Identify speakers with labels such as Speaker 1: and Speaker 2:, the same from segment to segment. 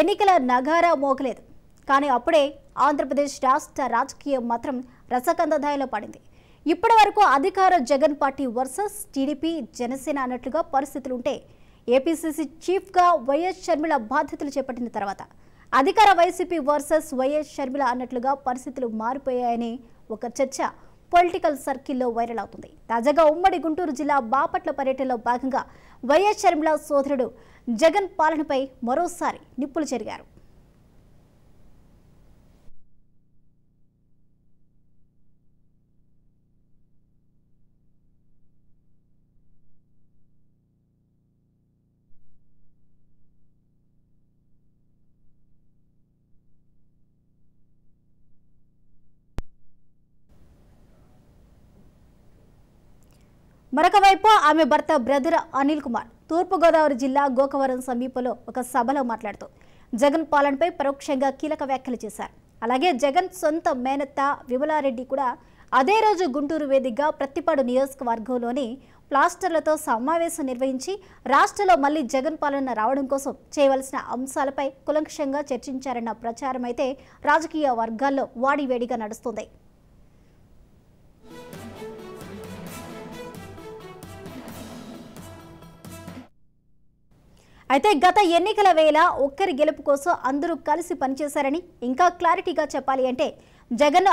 Speaker 1: ఎన్నికల నగారా మోగలేదు కానీ అప్పుడే ఆంధ్రప్రదేశ్ రాష్ట్ర రాజకీయం మాత్రం రసకందదాయలో పడింది ఇప్పటి వరకు అధికార Jagan party versus TDP Janasena అన్నట్లుగా పరిస్థితులుంటే ఏపీసీసీ చీఫ్గా వైఎస్ షర్మిల బాధ్యతలు చేపట్టిన తర్వాత అధికార వైసీపీ వర్సెస్ వైఎస్ షర్మిల అన్నట్లుగా పరిస్థితులు మారిపోయాయని ఒక చర్చ పొలిటికల్ సర్కిల్లో వైరల్ అవుతుంది తాజాగా ఉమ్మడి గుంటూరు జిల్లా బాపట్ల పర్యటనలో భాగంగా వైఎస్ షర్మిల సోదరుడు జగన్ పాలనపై మరోసారి నిప్పులు చెరిగారు మరొక వైపు ఆమె భర్త బ్రదర్ అనిల్ కుమార్ తూర్పుగోదావరి జిల్లా గోకవరం సమీపంలో ఒక సభలో మాట్లాడుతూ జగన్ పాలనపై పరోక్షంగా కీలక వ్యాఖ్యలు చేశారు అలాగే జగన్ సొంత మేనత్త విమలారెడ్డి కూడా అదే రోజు గుంటూరు వేదికగా ప్రత్తిపాడు నియోజకవర్గంలోని ప్లాస్టర్లతో సమావేశం నిర్వహించి రాష్ట్రంలో మళ్లీ జగన్ పాలన రావడం కోసం చేయవలసిన అంశాలపై కులంకషంగా చర్చించారన్న ప్రచారం అయితే రాజకీయ వర్గాల్లో వాడివేడిగా నడుస్తుంది అయితే గత ఎన్నికల వేళ ఒక్కరి గెలుపు కోసం అందరూ కలిసి పనిచేశారని ఇంకా క్లారిటీగా చెప్పాలి అంటే జగన్ను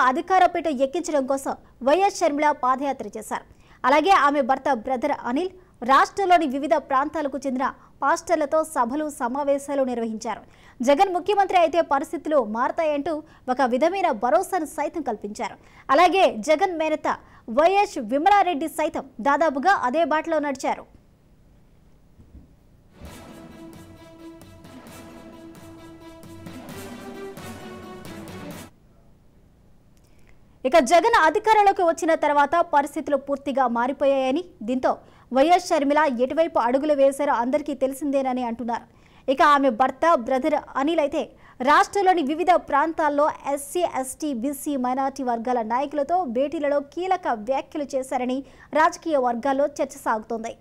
Speaker 1: పీఠ ఎక్కించడం కోసం వైఎస్ షర్మిల పాదయాత్ర చేశారు అలాగే ఆమె భర్త బ్రదర్ అనిల్ రాష్ట్రంలోని వివిధ ప్రాంతాలకు చెందిన పాస్టర్లతో సభలు సమావేశాలు నిర్వహించారు జగన్ ముఖ్యమంత్రి అయితే పరిస్థితులు మారతాయంటూ ఒక విధమైన భరోసాను సైతం కల్పించారు అలాగే జగన్ మేనత వైఎస్ విమలారెడ్డి సైతం దాదాపుగా అదే బాటలో నడిచారు ఇక జగన్ అధికారంలోకి వచ్చిన తర్వాత పరిస్థితులు పూర్తిగా మారిపోయాయని దీంతో వైఎస్ షర్మిల ఎటువైపు అడుగులు వేశారో అందరికీ తెలిసిందేనని అంటున్నారు ఇక ఆమె భర్త బ్రదర్ అనిల్ అయితే రాష్ట్రంలోని వివిధ ప్రాంతాల్లో ఎస్సీ ఎస్టీ బీసీ మైనార్టీ వర్గాల నాయకులతో భేటీలలో కీలక వ్యాఖ్యలు చేశారని రాజకీయ వర్గాల్లో చర్చ సాగుతోంది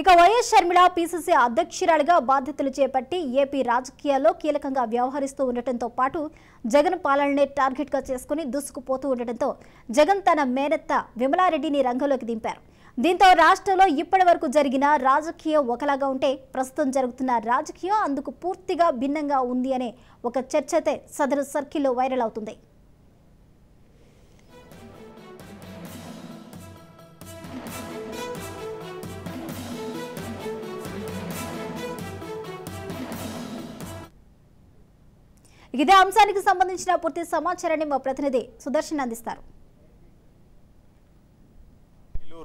Speaker 1: ఇక వైఎస్ షర్మిల పీసీసీ అధ్యక్షురాలిగా బాధ్యతలు చేపట్టి ఏపీ రాజకీయాల్లో కీలకంగా వ్యవహరిస్తూ ఉండటంతో పాటు జగన్ టార్గెట్ టార్గెట్గా చేసుకుని దూసుకుపోతూ ఉండటంతో జగన్ తన మేనత్త విమలారెడ్డిని రంగంలోకి దింపారు దీంతో రాష్ట్రంలో ఇప్పటి వరకు జరిగిన రాజకీయం ఒకలాగా ఉంటే ప్రస్తుతం జరుగుతున్న రాజకీయం అందుకు పూర్తిగా భిన్నంగా ఉంది అనే ఒక చర్చతే సదరు సర్కిల్లో వైరల్ అవుతుంది ఇదే అంశానికి సంబంధించిన పూర్తి సమాచారాన్ని మా ప్రతినిధి సుదర్శన్ అందిస్తారు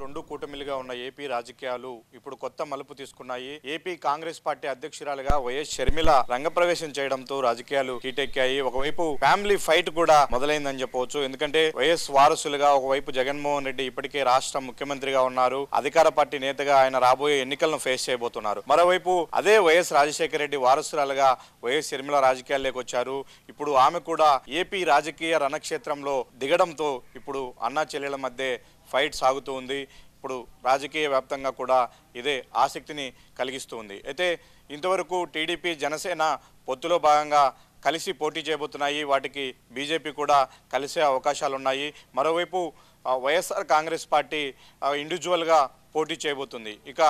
Speaker 2: రెండు కూటమిలుగా ఉన్న ఏపీ రాజకీయాలు ఇప్పుడు కొత్త మలుపు తీసుకున్నాయి ఏపీ కాంగ్రెస్ పార్టీ అధ్యక్షురాలుగా వైఎస్ షర్మిల రంగప్రవేశం చేయడంతో రాజకీయాలు హీటెక్కాయి ఒకవైపు ఫ్యామిలీ ఫైట్ కూడా మొదలైందని చెప్పవచ్చు ఎందుకంటే వైఎస్ వారసులుగా ఒకవైపు జగన్మోహన్ రెడ్డి ఇప్పటికే రాష్ట్ర ముఖ్యమంత్రిగా ఉన్నారు అధికార పార్టీ నేతగా ఆయన రాబోయే ఎన్నికలను ఫేస్ చేయబోతున్నారు మరోవైపు అదే వైఎస్ రాజశేఖర రెడ్డి వారసురాలుగా వైఎస్ షర్మిల రాజకీయాల్లోకి వచ్చారు ఇప్పుడు ఆమె కూడా ఏపీ రాజకీయ రణక్షేత్రంలో దిగడంతో ఇప్పుడు అన్నా చెల్లెల మధ్య ఫైట్ సాగుతూ ఉంది ఇప్పుడు రాజకీయ వ్యాప్తంగా కూడా ఇదే ఆసక్తిని కలిగిస్తూ ఉంది అయితే ఇంతవరకు టీడీపీ జనసేన పొత్తులో భాగంగా కలిసి పోటీ చేయబోతున్నాయి వాటికి బీజేపీ కూడా కలిసే అవకాశాలు ఉన్నాయి మరోవైపు వైఎస్ఆర్ కాంగ్రెస్ పార్టీ ఇండివిజువల్గా పోటీ చేయబోతుంది ఇక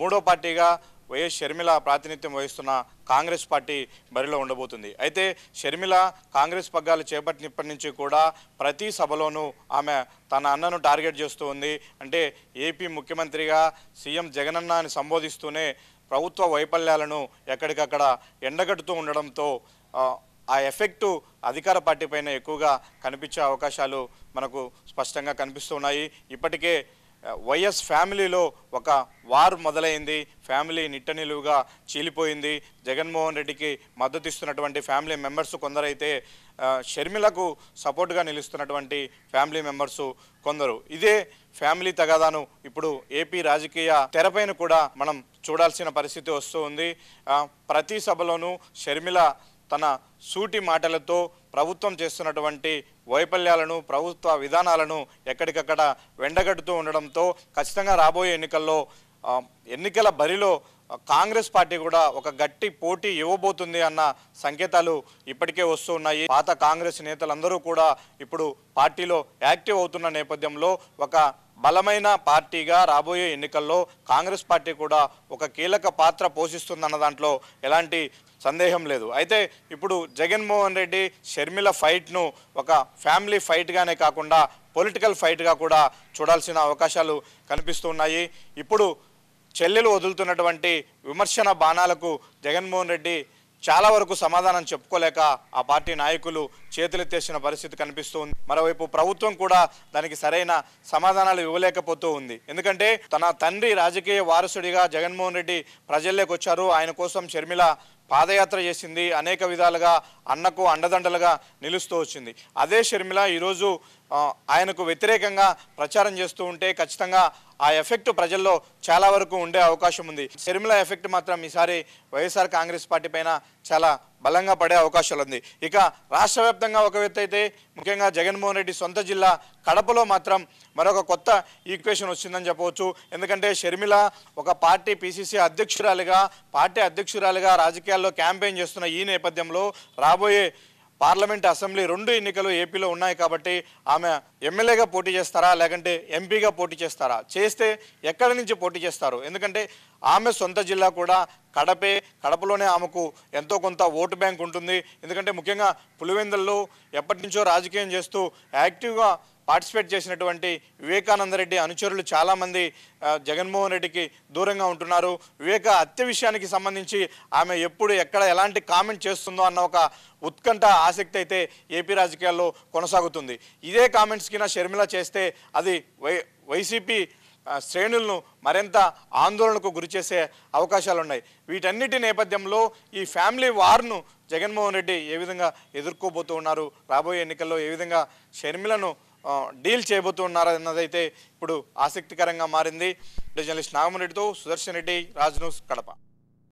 Speaker 2: మూడో పార్టీగా వైఎస్ షర్మిల ప్రాతినిధ్యం వహిస్తున్న కాంగ్రెస్ పార్టీ బరిలో ఉండబోతుంది అయితే షర్మిల కాంగ్రెస్ పగ్గాలు చేపట్టినప్పటి నుంచి కూడా ప్రతి సభలోనూ ఆమె తన అన్నను టార్గెట్ చేస్తూ ఉంది అంటే ఏపీ ముఖ్యమంత్రిగా సీఎం జగనన్నని సంబోధిస్తూనే ప్రభుత్వ వైఫల్యాలను ఎక్కడికక్కడ ఎండగడుతూ ఉండడంతో ఆ ఎఫెక్టు అధికార పార్టీ పైన ఎక్కువగా కనిపించే అవకాశాలు మనకు స్పష్టంగా కనిపిస్తున్నాయి ఇప్పటికే వైఎస్ ఫ్యామిలీలో ఒక వార్ మొదలైంది ఫ్యామిలీ నిట్ట నిలువుగా చీలిపోయింది జగన్మోహన్ రెడ్డికి మద్దతు ఇస్తున్నటువంటి ఫ్యామిలీ మెంబర్స్ కొందరైతే షర్మిలకు సపోర్ట్గా నిలుస్తున్నటువంటి ఫ్యామిలీ మెంబర్స్ కొందరు ఇదే ఫ్యామిలీ తగాదాను ఇప్పుడు ఏపీ రాజకీయ తెరపైన కూడా మనం చూడాల్సిన పరిస్థితి వస్తూ ఉంది ప్రతి సభలోనూ షర్మిల తన సూటి మాటలతో ప్రభుత్వం చేస్తున్నటువంటి వైఫల్యాలను ప్రభుత్వ విధానాలను ఎక్కడికక్కడ వెండగడుతూ ఉండడంతో ఖచ్చితంగా రాబోయే ఎన్నికల్లో ఎన్నికల బరిలో కాంగ్రెస్ పార్టీ కూడా ఒక గట్టి పోటీ ఇవ్వబోతుంది అన్న సంకేతాలు ఇప్పటికే వస్తున్నాయి పాత కాంగ్రెస్ నేతలందరూ కూడా ఇప్పుడు పార్టీలో యాక్టివ్ అవుతున్న నేపథ్యంలో ఒక బలమైన పార్టీగా రాబోయే ఎన్నికల్లో కాంగ్రెస్ పార్టీ కూడా ఒక కీలక పాత్ర పోషిస్తుందన్న దాంట్లో ఎలాంటి సందేహం లేదు అయితే ఇప్పుడు జగన్మోహన్ రెడ్డి షర్మిల ఫైట్ను ఒక ఫ్యామిలీ ఫైట్గానే కాకుండా పొలిటికల్ ఫైట్గా కూడా చూడాల్సిన అవకాశాలు కనిపిస్తున్నాయి ఇప్పుడు చెల్లెలు వదులుతున్నటువంటి విమర్శన బాణాలకు జగన్మోహన్ రెడ్డి చాలా వరకు సమాధానం చెప్పుకోలేక ఆ పార్టీ నాయకులు చేతులెత్తేసిన పరిస్థితి కనిపిస్తూ ఉంది మరోవైపు ప్రభుత్వం కూడా దానికి సరైన సమాధానాలు ఇవ్వలేకపోతూ ఉంది ఎందుకంటే తన తండ్రి రాజకీయ వారసుడిగా జగన్మోహన్ రెడ్డి ప్రజల్లోకి వచ్చారు ఆయన కోసం షర్మిల పాదయాత్ర చేసింది అనేక విధాలుగా అన్నకు అండదండలుగా నిలుస్తూ వచ్చింది అదే షర్మిల ఈరోజు ఆయనకు వ్యతిరేకంగా ప్రచారం చేస్తూ ఉంటే ఖచ్చితంగా ఆ ఎఫెక్ట్ ప్రజల్లో చాలా వరకు ఉండే అవకాశం ఉంది షర్మిల ఎఫెక్ట్ మాత్రం ఈసారి వైఎస్ఆర్ కాంగ్రెస్ పార్టీ పైన చాలా బలంగా పడే అవకాశాలు ఉంది ఇక రాష్ట్ర వ్యాప్తంగా ఒక వ్యక్తి అయితే ముఖ్యంగా జగన్మోహన్ రెడ్డి సొంత జిల్లా కడపలో మాత్రం మరొక కొత్త ఈక్వేషన్ వచ్చిందని చెప్పవచ్చు ఎందుకంటే షర్మిల ఒక పార్టీ పిసిసి అధ్యక్షురాలిగా పార్టీ అధ్యక్షురాలిగా రాజకీయాల్లో క్యాంపెయిన్ చేస్తున్న ఈ నేపథ్యంలో రాబోయే పార్లమెంట్ అసెంబ్లీ రెండు ఎన్నికలు ఏపీలో ఉన్నాయి కాబట్టి ఆమె ఎమ్మెల్యేగా పోటీ చేస్తారా లేకంటే ఎంపీగా పోటీ చేస్తారా చేస్తే ఎక్కడి నుంచి పోటీ చేస్తారు ఎందుకంటే ఆమె సొంత జిల్లా కూడా కడపే కడపలోనే ఆమెకు ఎంతో కొంత ఓటు బ్యాంక్ ఉంటుంది ఎందుకంటే ముఖ్యంగా పులివెందుల్లో ఎప్పటి నుంచో రాజకీయం చేస్తూ యాక్టివ్గా పార్టిసిపేట్ చేసినటువంటి వివేకానందరెడ్డి అనుచరులు చాలామంది జగన్మోహన్ రెడ్డికి దూరంగా ఉంటున్నారు వివేక హత్య విషయానికి సంబంధించి ఆమె ఎప్పుడు ఎక్కడ ఎలాంటి కామెంట్ చేస్తుందో అన్న ఒక ఉత్కంఠ ఆసక్తి అయితే ఏపీ రాజకీయాల్లో కొనసాగుతుంది ఇదే కామెంట్స్ కింద షర్మిల చేస్తే అది వై వైసీపీ శ్రేణులను మరింత ఆందోళనకు గురిచేసే అవకాశాలు ఉన్నాయి వీటన్నిటి నేపథ్యంలో ఈ ఫ్యామిలీ వార్ను జగన్మోహన్ రెడ్డి ఏ విధంగా ఎదుర్కోబోతూ ఉన్నారు రాబోయే ఎన్నికల్లో ఏ విధంగా షర్మిలను డీల్ చేయబోతున్నారు అన్నదైతే ఇప్పుడు ఆసక్తికరంగా మారింది జర్నలిస్ట్ నాగమరెడ్డితో సుదర్శన్ రెడ్డి రాజ్ న్యూస్ కడప